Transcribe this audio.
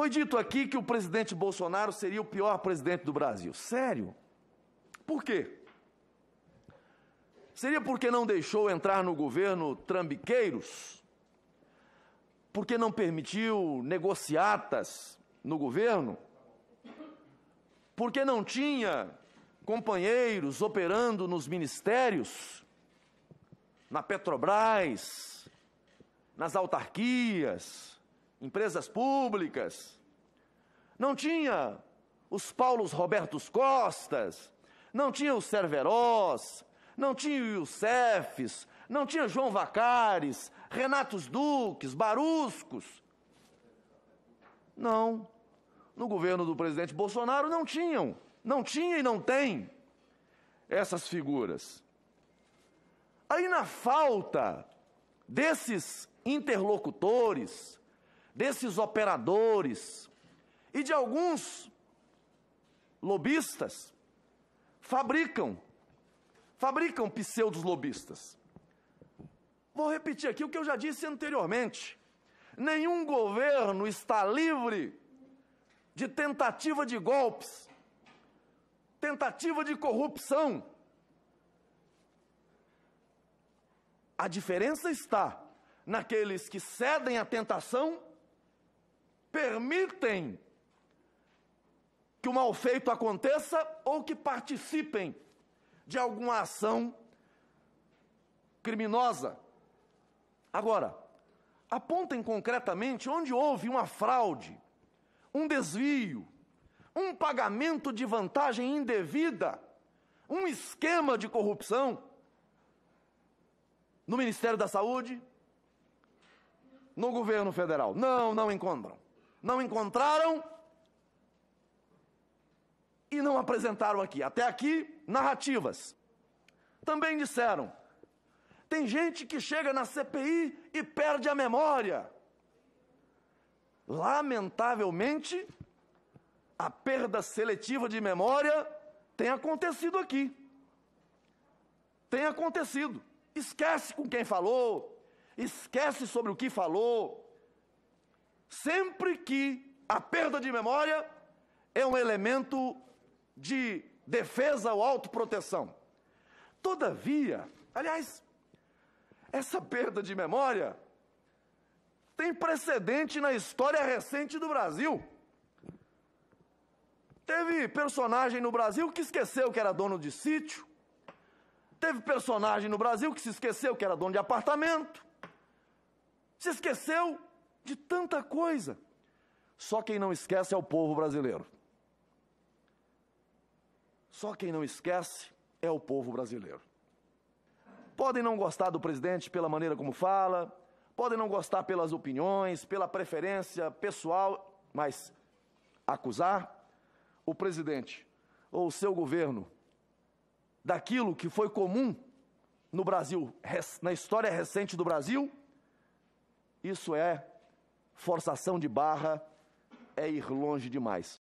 Foi dito aqui que o presidente Bolsonaro seria o pior presidente do Brasil. Sério? Por quê? Seria porque não deixou entrar no governo trambiqueiros? Porque não permitiu negociatas no governo? Porque não tinha companheiros operando nos ministérios, na Petrobras, nas autarquias, empresas públicas, não tinha os Paulos Robertos Costas, não tinha os Cerverós, não tinha os Cefes não tinha João Vacares, Renatos Duques, Baruscos. Não. No governo do presidente Bolsonaro não tinham, não tinha e não tem essas figuras. Aí, na falta desses interlocutores, desses operadores e de alguns lobistas fabricam fabricam pseudos lobistas. Vou repetir aqui o que eu já disse anteriormente. Nenhum governo está livre de tentativa de golpes, tentativa de corrupção. A diferença está naqueles que cedem à tentação permitem que o mal feito aconteça ou que participem de alguma ação criminosa. Agora, apontem concretamente onde houve uma fraude, um desvio, um pagamento de vantagem indevida, um esquema de corrupção no Ministério da Saúde, no governo federal. Não, não encontram não encontraram e não apresentaram aqui. Até aqui, narrativas. Também disseram: tem gente que chega na CPI e perde a memória. Lamentavelmente, a perda seletiva de memória tem acontecido aqui. Tem acontecido. Esquece com quem falou, esquece sobre o que falou, sempre que a perda de memória é um elemento de defesa ou autoproteção. Todavia, aliás, essa perda de memória tem precedente na história recente do Brasil. Teve personagem no Brasil que esqueceu que era dono de sítio. Teve personagem no Brasil que se esqueceu que era dono de apartamento. Se esqueceu de tanta coisa. Só quem não esquece é o povo brasileiro. Só quem não esquece é o povo brasileiro. Podem não gostar do presidente pela maneira como fala, podem não gostar pelas opiniões, pela preferência pessoal, mas acusar o presidente ou o seu governo daquilo que foi comum no Brasil, na história recente do Brasil, isso é forçação de barra é ir longe demais.